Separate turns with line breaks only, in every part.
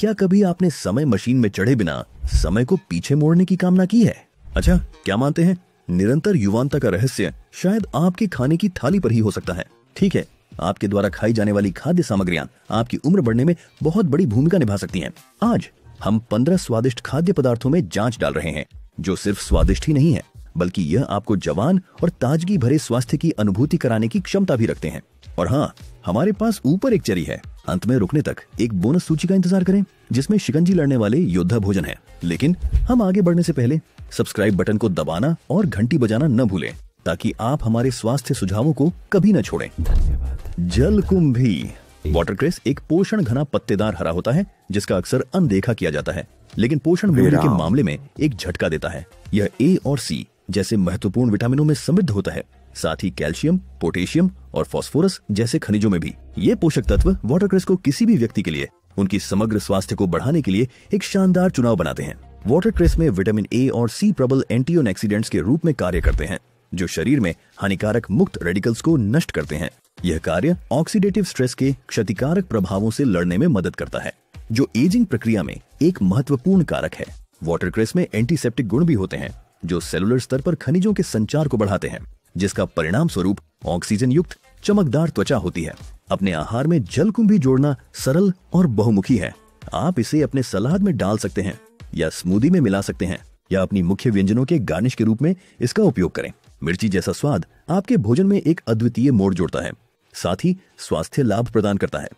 क्या कभी आपने समय मशीन में चढ़े बिना समय को पीछे मोड़ने की कामना की है अच्छा क्या मानते हैं निरंतर युवानता का रहस्य शायद आपके खाने की थाली पर ही हो सकता है ठीक है आपके द्वारा खाई जाने वाली खाद्य सामग्रियां आपकी उम्र बढ़ने में बहुत बड़ी भूमिका निभा सकती हैं। आज हम पंद्रह स्वादिष्ट खाद्य पदार्थों में जांच डाल रहे हैं जो सिर्फ स्वादिष्ट ही नहीं है बल्कि यह आपको जवान और ताजगी भरे स्वास्थ्य की अनुभूति कराने की क्षमता भी रखते हैं और हाँ हमारे पास ऊपर एक चरी है अंत में रुकने तक एक बोनस सूची का इंतजार करें जिसमें शिकंजी लड़ने वाले योद्धा भोजन है लेकिन हम आगे बढ़ने से पहले सब्सक्राइब बटन को दबाना और घंटी बजाना न भूलें ताकि आप हमारे स्वास्थ्य सुझावों को कभी न छोड़ें जल कुंभी वाटर क्रेस एक पोषण घना पत्तेदार हरा होता है जिसका अक्सर अनदेखा किया जाता है लेकिन पोषण मूल्य के मामले में एक झटका देता है यह ए और सी जैसे महत्वपूर्ण विटामिनों में समृद्ध होता है साथ ही कैल्शियम पोटेशियम और फॉस्फोरस जैसे खनिजों में भी ये पोषक तत्व वाटरक्रेस को किसी भी व्यक्ति के लिए उनकी समग्र स्वास्थ्य को बढ़ाने के लिए एक शानदार चुनाव बनाते हैं क्रेस में विटामिन ए और सी प्रबल एंटीओनेक्सीडेंट्स के रूप में कार्य करते हैं जो शरीर में हानिकारक मुक्त रेडिकल्स को नष्ट करते हैं यह कार्य ऑक्सीडेटिव स्ट्रेस के क्षतिकारक प्रभावों से लड़ने में मदद करता है जो एजिंग प्रक्रिया में एक महत्वपूर्ण कारक है क्रेस में एंटीसेप्टिक गुण भी होते हैं जो सेलुलर स्तर पर खनिजों के संचार को बढ़ाते हैं जिसका परिणाम स्वरूप ऑक्सीजन युक्त चमकदार त्वचा होती है अपने आहार में जल कुंभी जोड़ना सरल और बहुमुखी है आप इसे अपने सलाद में डाल सकते हैं या स्मूदी में मिला सकते हैं या अपनी मुख्य व्यंजनों के गार्निश के रूप में इसका उपयोग करें मिर्ची जैसा स्वाद आपके भोजन में एक अद्वितीय मोड़ जोड़ता है साथ ही स्वास्थ्य लाभ प्रदान करता है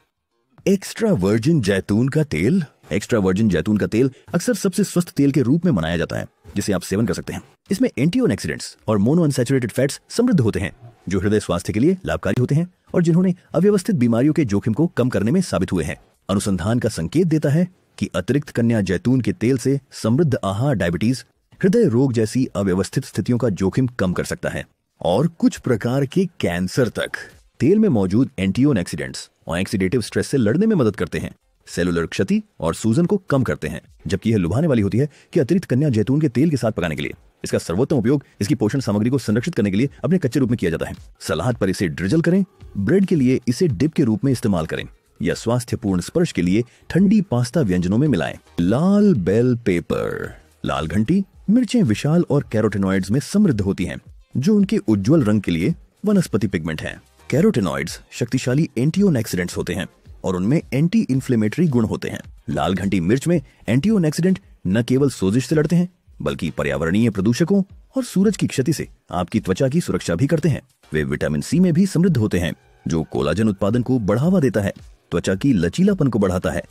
एक्स्ट्रा वर्जिन जैतून का तेल एक्स्ट्रा वर्जिन जैतून का तेल अक्सर सबसे स्वस्थ तेल के रूप में मनाया जाता है जिसे आप सेवन कर सकते हैं इसमें एक्सीडेंट्स और मोनोअनसेचुरेटेड फैट्स समृद्ध होते हैं जो हृदय स्वास्थ्य के लिए लाभकारी होते हैं और जिन्होंने अव्यवस्थित बीमारियों के जोखिम को कम करने में साबित हुए हैं अनुसंधान का संकेत देता है कि अतिरिक्त कन्या जैतून के तेल से समृद्ध आहार डायबिटीज हृदय रोग जैसी अव्यवस्थित स्थितियों का जोखिम कम कर सकता है और कुछ प्रकार के कैंसर तक तेल में मौजूद एंटीओन एक्सीडेंट्स और एक्सीडेटिव स्ट्रेस से लड़ने में मदद करते हैं सेलुलर क्षति और सूजन को कम करते हैं जबकि यह लुभाने वाली होती है कि अतिरिक्त कन्या जैतून के तेल के साथ पकाने के लिए इसका सर्वोत्तम उपयोग इसकी पोषण सामग्री को संरक्षित करने के लिए अपने कच्चे रूप में किया जाता है सलाद पर इसे ड्रिजल करें ब्रेड के लिए इसे डिप के रूप में इस्तेमाल करें या स्वास्थ्य स्पर्श के लिए ठंडी पास्ता व्यंजनों में मिलाए लाल बेल पेपर लाल घंटी मिर्चें विशाल और कैरोटेनॉइड्स में समृद्ध होती हैं जो उनके उज्जवल रंग के लिए वनस्पति पिगमेंट हैं कैरोटेनॉइड्स शक्तिशाली एंटीओन होते हैं और उनमें एंटी इन्फ्लेमेटरी गुण होते हैं लाल घंटी मिर्च में एंटीओनेक्सीडेंट न केवल सोजिश से लड़ते हैं बल्कि पर्यावरणीय प्रदूषकों और सूरज की क्षति से आपकी त्वचा की सुरक्षा भी करते हैं वे विटामिन सी में भी समृद्ध होते हैं जो कोलाजन उत्पादन को बढ़ावा देता है त्वचा की लचीलापन को बढ़ाता है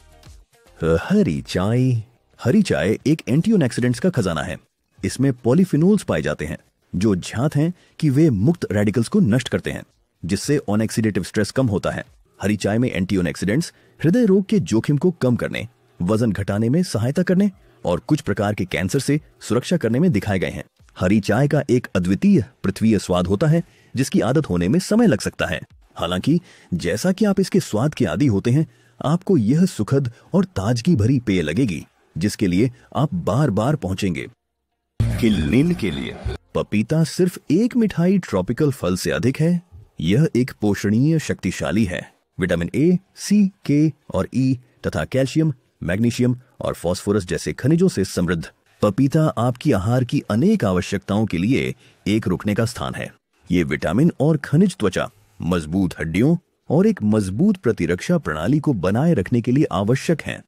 हरी चाय हरी चाय एक एंटीओनेक्सीडेंट्स का खजाना है इसमें पॉलीफिनोल्स पाए जाते हैं जो झात हैं कि वे मुक्त रेडिकल्स को नष्ट करते हैं जिससे ऑनेक्सीडेटिव स्ट्रेस कम होता है हरी चाय में एंटीऑक्सीडेंट्स हृदय रोग के जोखिम को कम करने वजन घटाने में सहायता करने और कुछ प्रकार के कैंसर से सुरक्षा करने में दिखाए गए हैं हरी चाय का एक अद्वितीय पृथ्वीय स्वाद होता है जिसकी आदत होने में समय लग सकता है हालांकि जैसा कि आप इसके स्वाद के आदि होते हैं आपको यह सुखद और ताजगी भरी पेय लगेगी जिसके लिए आप बार बार पहुंचेंगे के लिए पपीता सिर्फ एक मिठाई ट्रॉपिकल फल से अधिक है यह एक पोषणीय शक्तिशाली है विटामिन ए सी के और ई e, तथा कैल्शियम मैग्नीशियम और फॉस्फोरस जैसे खनिजों से समृद्ध पपीता आपकी आहार की अनेक आवश्यकताओं के लिए एक रुकने का स्थान है ये विटामिन और खनिज त्वचा मजबूत हड्डियों और एक मजबूत प्रतिरक्षा प्रणाली को बनाए रखने के लिए आवश्यक हैं।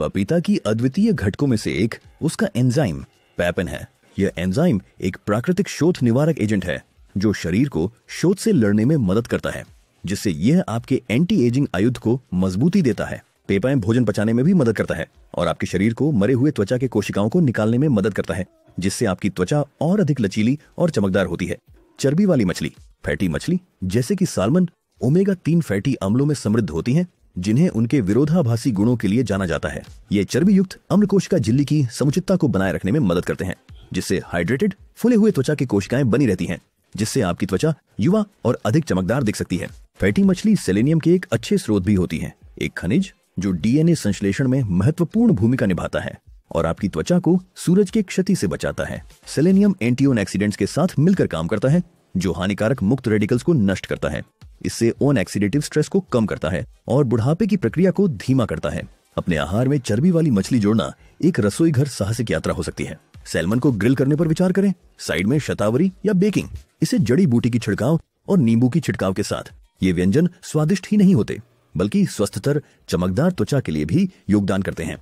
पपीता की अद्वितीय घटकों में से एक उसका एंजाइम पैपन है यह एंजाइम एक प्राकृतिक शोध निवारक एजेंट है जो शरीर को शोध से लड़ने में मदद करता है जिससे यह आपके एंटी एजिंग आयुध को मजबूती देता है पेपाएं भोजन पचाने में भी मदद करता है और आपके शरीर को मरे हुए त्वचा के कोशिकाओं को निकालने में मदद करता है जिससे आपकी त्वचा और अधिक लचीली और चमकदार होती है चर्बी वाली मछली फैटी मछली जैसे कि सालमन ओमेगा तीन फैटी अम्लों में समृद्ध होती हैं जिन्हें उनके विरोधाभासी गुणों के लिए जाना जाता है ये चर्बी युक्त अम्ल कोशिका झिल्ली की समुचितता को बनाए रखने में मदद करते हैं जिससे हाइड्रेटेड फुले हुए त्वचा की कोशिकाएं बनी रहती हैं जिससे आपकी त्वचा युवा और अधिक चमकदार दिख सकती है फैटी मछली सेलेनियम के एक अच्छे स्रोत भी होती है एक खनिज जो डीएनए संश्लेषण में महत्वपूर्ण भूमिका निभाता है और आपकी त्वचा को सूरज के क्षति से बचाता है सेलेनियम एंटीओन एक्सीडेंट्स के साथ मिलकर काम करता है जो हानिकारक मुक्त रेडिकल्स को नष्ट करता है इससे ओन एक्सीडेटिव स्ट्रेस को कम करता है और बुढ़ापे की प्रक्रिया को धीमा करता है अपने आहार में चर्बी वाली मछली जोड़ना एक रसोई घर साहसिक यात्रा हो सकती है सैलमन को ग्रिल करने पर विचार करें साइड में शतावरी या बेकिंग इसे जड़ी बूटी की छिड़काव और नींबू की छिड़काव के साथ ये व्यंजन स्वादिष्ट ही नहीं होते बल्कि स्वस्थतर चमकदार त्वचा के लिए भी योगदान करते हैं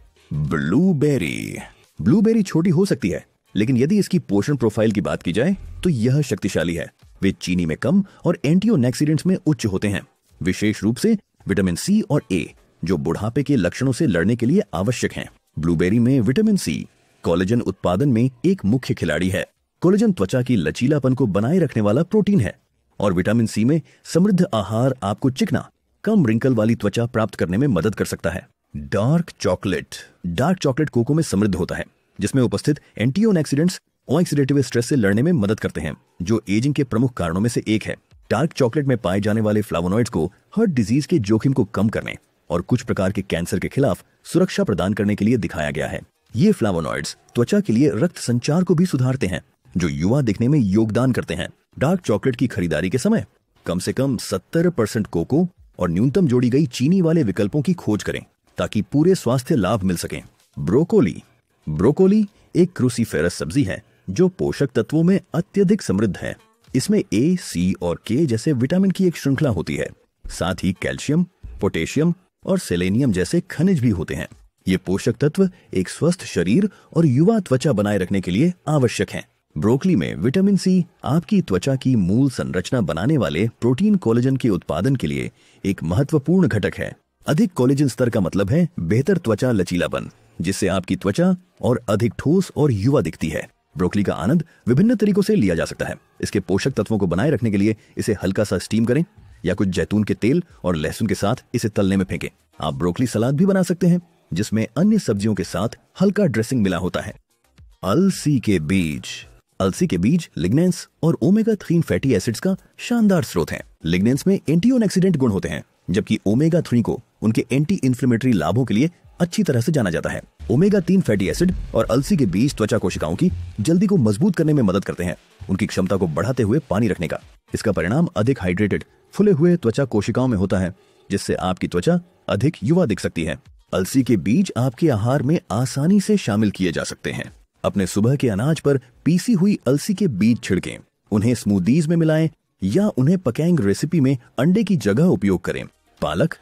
ब्लूबेरी ब्लूबेरी छोटी हो सकती है लेकिन यदि इसकी पोषण प्रोफाइल की बात की जाए तो यह शक्तिशाली है वे चीनी में कम और एंटीओनेक्सीडेंट्स में उच्च होते हैं विशेष रूप से विटामिन सी और ए जो बुढ़ापे के लक्षणों से लड़ने के लिए आवश्यक हैं। ब्लूबेरी में विटामिन सी कोलेजन उत्पादन में एक मुख्य खिलाड़ी है कोलेजन त्वचा की लचीलापन को बनाए रखने वाला प्रोटीन है और विटामिन सी में समृद्ध आहार आपको चिकना कम रिंकल वाली त्वचा प्राप्त करने में मदद कर सकता है dark chocolate dark chocolate cocoa में समृद्ध होता है जिसमें उपस्थित एंटीओनेक्सीडेंट्स ऑक्सीडेटिव स्ट्रेस से लड़ने में मदद करते हैं जो एजिंग के प्रमुख कारणों में से एक है डार्क चॉकलेट में पाए जाने वाले फ्लावोनॉइड्स को हर्ट डिजीज के जोखिम को कम करने और कुछ प्रकार के कैंसर के खिलाफ सुरक्षा प्रदान करने के लिए दिखाया गया है ये फ्लावोनॉइड्स त्वचा के लिए रक्त संचार को भी सुधारते हैं जो युवा दिखने में योगदान करते हैं डार्क चॉकलेट की खरीदारी के समय कम से कम 70 परसेंट कोको और न्यूनतम जोड़ी गई चीनी वाले विकल्पों की खोज करें ताकि पूरे स्वास्थ्य लाभ मिल सके ब्रोकोली ब्रोकोली एक क्रूसीफेरस सब्जी है जो पोषक तत्वों में अत्यधिक समृद्ध है इसमें ए सी और के जैसे विटामिन की एक श्रृंखला होती है साथ ही कैल्शियम पोटेशियम और सेलेनियम जैसे खनिज भी होते हैं ये पोषक तत्व एक स्वस्थ शरीर और युवा त्वचा बनाए रखने के लिए आवश्यक हैं। ब्रोकली में विटामिन सी आपकी त्वचा की मूल संरचना बनाने वाले प्रोटीन कोलेजन के उत्पादन के लिए एक महत्वपूर्ण घटक है अधिक कोलेजन स्तर का मतलब है बेहतर त्वचा लचीलापन जिससे आपकी त्वचा और अधिक ठोस और युवा दिखती है ब्रोकली का आनंद विभिन्न तरीकों से लिया जा सकता है इसके पोषक तत्वों को बनाए रखने के लिए इसे हल्का सा स्टीम करें या कुछ जैतून के तेल और लहसुन के साथ इसे तलने में फेंकें। आप ब्रोकली सलाद भी बना सकते हैं जिसमें अन्य सब्जियों के साथ हल्का ड्रेसिंग मिला होता है अलसी के बीज अलसी के बीज लिग्नेंस और ओमेगा थ्री फैटी एसिड्स का शानदार स्रोत है लिग्नेंस में एंटीऑक्सीडेंट गुण होते हैं जबकि ओमेगा थ्री को उनके एंटी इन्फ्लेमेटरी लाभों के लिए अच्छी तरह से जाना जाता है ओमेगा तीन फैटी एसिड और अलसी के बीज त्वचा कोशिकाओं की जल्दी को मजबूत करने में मदद करते हैं उनकी क्षमता को बढ़ाते हुए पानी रखने का इसका परिणाम अधिक हाइड्रेटेड फुले हुए त्वचा कोशिकाओं में होता है जिससे आपकी त्वचा अधिक युवा दिख सकती है अलसी के बीज आपके आहार में आसानी से शामिल किए जा सकते हैं अपने सुबह के अनाज पर पीसी हुई अलसी के बीज छिड़कें उन्हें स्मूदीज में मिलाएं या उन्हें पकैंग रेसिपी में अंडे की जगह उपयोग करें पालक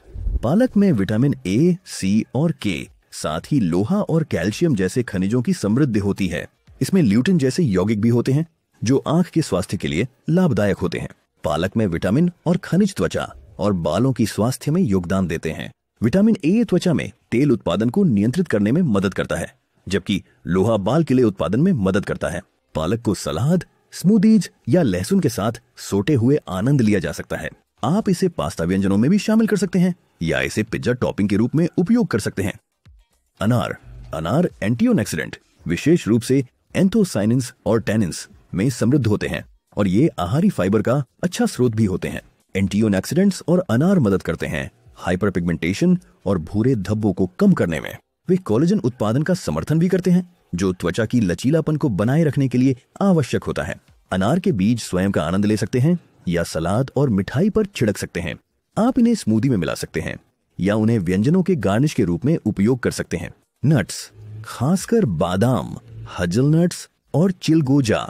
पालक में विटामिन ए सी और के साथ ही लोहा और कैल्शियम जैसे खनिजों की समृद्धि होती है इसमें ल्यूटिन जैसे यौगिक भी होते हैं जो आंख के स्वास्थ्य के लिए लाभदायक होते हैं पालक में विटामिन और खनिज त्वचा और बालों की स्वास्थ्य में योगदान देते हैं विटामिन ए त्वचा में तेल उत्पादन को नियंत्रित करने में मदद करता है जबकि लोहा बाल के लिए उत्पादन में मदद करता है पालक को सलाद स्मूदीज या लहसुन के साथ सोटे हुए आनंद लिया जा सकता है आप इसे पास्ता व्यंजनों में भी शामिल कर सकते हैं या इसे पिज्जा टॉपिंग के रूप में उपयोग कर सकते हैं अनार अनार एंटीओनेक्सीडेंट विशेष रूप से एंथोसाइनिन्स और टेनिन्स में समृद्ध होते हैं और ये आहारी फाइबर का अच्छा स्रोत भी होते हैं एंटीओनेक्सीडेंट्स और अनार मदद करते हैं हाइपर पिगमेंटेशन और भूरे धब्बों को कम करने में वे कोलेजन उत्पादन का समर्थन भी करते हैं जो त्वचा की लचीलापन को बनाए रखने के लिए आवश्यक होता है अनार के बीज स्वयं का आनंद ले सकते हैं या सलाद और मिठाई पर छिड़क सकते हैं आप इन्हें स्मूदी में मिला सकते हैं या उन्हें व्यंजनों के गार्निश के रूप में उपयोग कर सकते हैं नट्स खासकर बादाम नट्स और चिलगोजा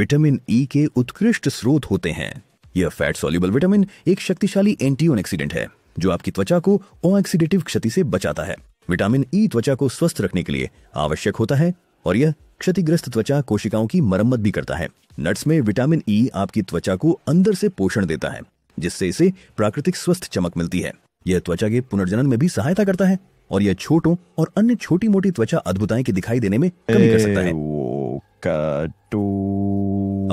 विटामिन ई e के उत्कृष्ट स्रोत होते हैं यह फैट सोल्यूबल विटामिन एक शक्तिशाली एंटीऑक्सीडेंट है जो आपकी त्वचा को ऑक्सीडेटिव क्षति से बचाता है विटामिन ई त्वचा को स्वस्थ रखने के लिए आवश्यक होता है और यह क्षतिग्रस्त त्वचा कोशिकाओं की मरम्मत भी करता है नट्स में विटामिन ई आपकी त्वचा को अंदर से पोषण देता है जिससे इसे प्राकृतिक स्वस्थ चमक मिलती है यह त्वचा के पुनर्जनन में भी सहायता करता है और यह छोटों और अन्य छोटी मोटी त्वचा अद्भुताएं के दिखाई देने में कमी कर सकता है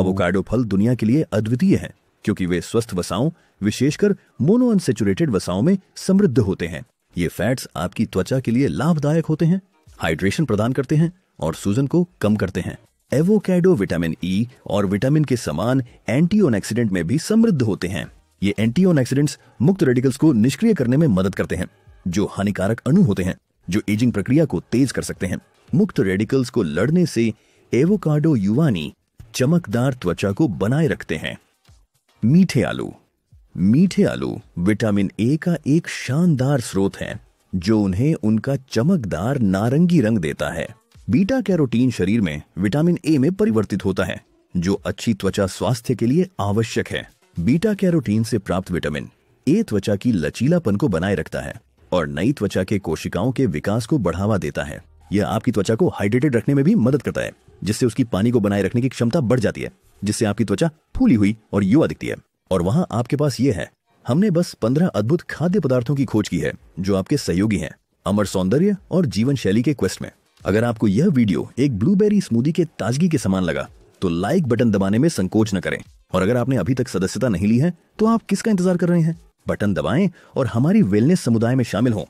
अवोकाडो फल दुनिया के लिए अद्वितीय है क्योंकि वे स्वस्थ वसाओं विशेषकर मोनोअनसेचुरेटेड वसाओं में समृद्ध होते हैं ये फैट्स आपकी त्वचा के लिए लाभदायक होते हैं हाइड्रेशन प्रदान करते हैं और सूजन को कम करते हैं एवोकैडो विटामिन ई e और विटामिन के समान एंटीओनेक्सीडेंट में भी समृद्ध होते हैं ये एंटीओनेक्सीडेंट्स मुक्त रेडिकल्स को निष्क्रिय करने में मदद करते हैं जो हानिकारक अणु होते हैं जो एजिंग प्रक्रिया को तेज कर सकते हैं मुक्त रेडिकल्स को लड़ने से एवोकाडो युवानी चमकदार त्वचा को बनाए रखते हैं मीठे आलू मीठे आलू विटामिन ए का एक शानदार स्रोत है जो उन्हें उनका चमकदार नारंगी रंग देता है बीटा कैरोटीन शरीर में विटामिन ए में परिवर्तित होता है जो अच्छी त्वचा स्वास्थ्य के लिए आवश्यक है बीटा कैरोटीन से प्राप्त विटामिन ए त्वचा की लचीलापन को बनाए रखता है और नई त्वचा के कोशिकाओं के विकास को बढ़ावा देता है यह आपकी त्वचा को हाइड्रेटेड रखने में भी मदद करता है जिससे उसकी पानी को बनाए रखने की क्षमता बढ़ जाती है जिससे आपकी त्वचा फूली हुई और युवा दिखती है और वहां आपके पास ये है हमने बस पंद्रह अद्भुत खाद्य पदार्थों की खोज की है जो आपके सहयोगी हैं अमर सौंदर्य और जीवन शैली के क्वेस्ट में अगर आपको यह वीडियो एक ब्लूबेरी स्मूदी के ताजगी के समान लगा तो लाइक बटन दबाने में संकोच न करें और अगर आपने अभी तक सदस्यता नहीं ली है तो आप किसका इंतजार कर रहे हैं बटन दबाएं और हमारी वेलनेस समुदाय में शामिल हों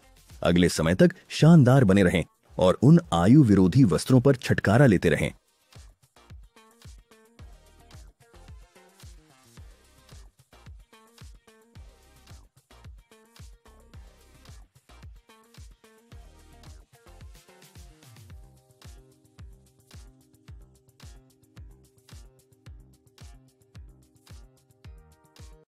अगले समय तक शानदार बने रहें और उन आयु विरोधी वस्त्रों पर छटकारा लेते रहें